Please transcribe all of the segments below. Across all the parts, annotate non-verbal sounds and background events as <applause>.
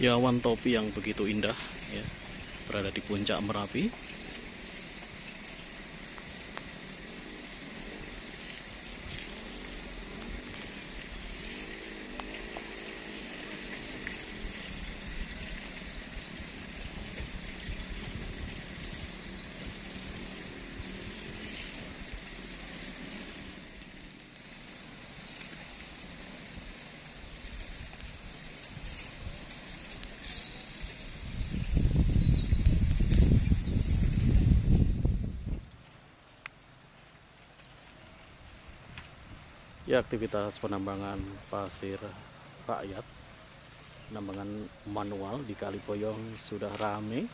Ya, Yawan topi yang begitu indah ya, berada di puncak Merapi ya aktivitas penambangan pasir rakyat penambangan manual di Kalipoyong sudah ramai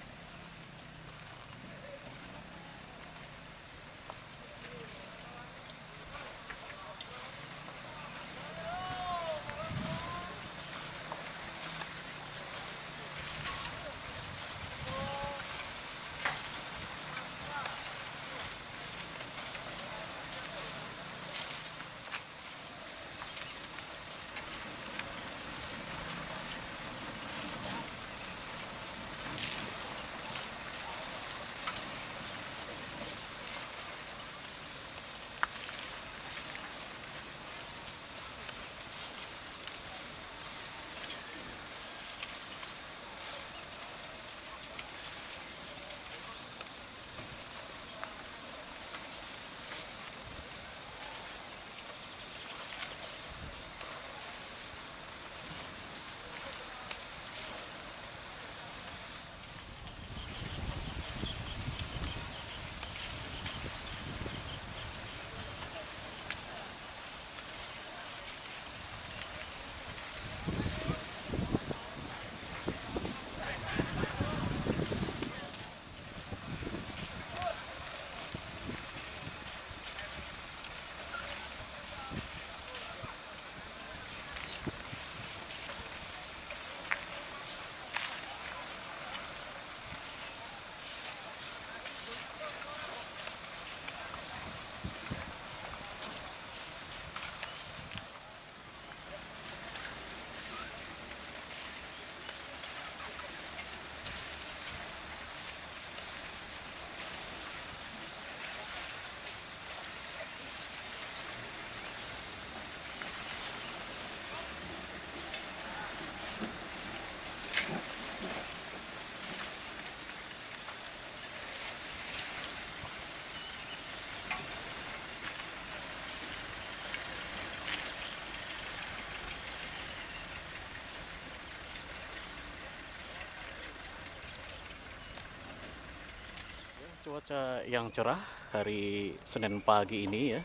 cuaca yang cerah hari Senin pagi ini ya,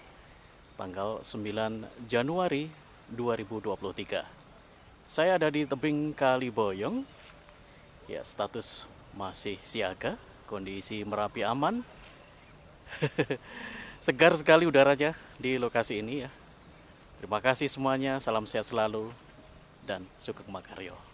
tanggal 9 Januari 2023. Saya ada di tebing Kali Boyong. Ya, status masih siaga, kondisi Merapi aman. <laughs> Segar sekali udaranya di lokasi ini ya. Terima kasih semuanya, salam sehat selalu dan sukses makaryo.